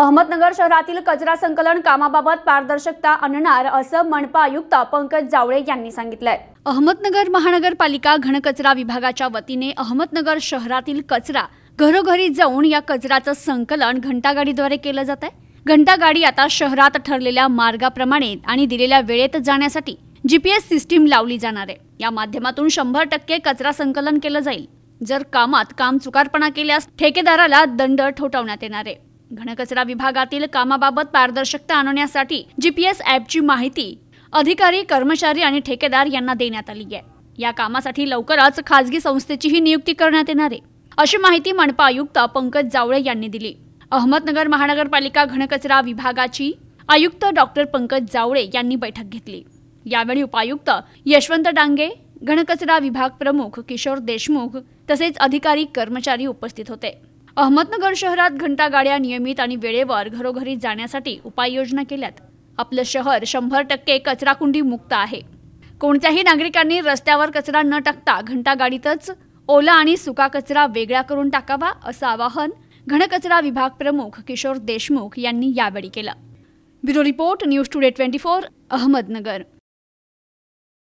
अहमदनगर शहरातील कचरा संकलन कामाबाबत पारदर्शकता आणणार असं मनपा आयुक्त पंकज जावळे यांनी सांगितलंय अहमदनगर महानगरपालिका घनकचरा विभागाच्या वतीने अहमदनगर शहरातील कचरा घरोघरी जाऊन या कचऱ्याचं संकलन घंटागाडीद्वारे केलं जात आहे घंटागाडी आता शहरात ठरलेल्या मार्गाप्रमाणे आणि दिलेल्या वेळेत जाण्यासाठी जीपीएस सिस्टीम लावली जाणार आहे या माध्यमातून शंभर टक्के कचरा संकलन केलं जाईल जर कामात काम चुकारपणा केल्यास ठेकेदाराला दंड ठोठावण्यात येणार आहे घनकचरा विभागातील कामाबाबत पारदर्शकता आणण्यासाठी जीपीएस ॲपची माहिती अधिकारी कर्मचारी आणि ठेकेदार यांना देण्यात आली आहे या कामासाठी लवकरच खासगी संस्थेचीही नियुक्ती करण्यात येणार आहे अशी माहिती मनपा आयुक्त पंकज जावळे यांनी दिली अहमदनगर महानगरपालिका घनकचरा विभागाची आयुक्त डॉक्टर पंकज जावळे यांनी बैठक घेतली यावेळी उपायुक्त यशवंत डांगे घनकचरा विभाग प्रमुख किशोर देशमुख तसेच अधिकारी कर्मचारी उपस्थित होते अहमदनगर शहरात घंटागाड्या नियमित आणि वेळेवर घरोघरी जाण्यासाठी उपाययोजना केल्यात आपलं शहर शंभर टक्के कचराकुंडी मुक्त आहे कोणत्याही नागरिकांनी रस्त्यावर कचरा न टाकता घंटागाडीतच ओला आणि सुका कचरा वेगळा करून टाकावा असं आवाहन घनकचरा विभाग प्रमुख किशोर देशमुख यांनी यावेळी केलं bureau report news today twenty four Ahmednagar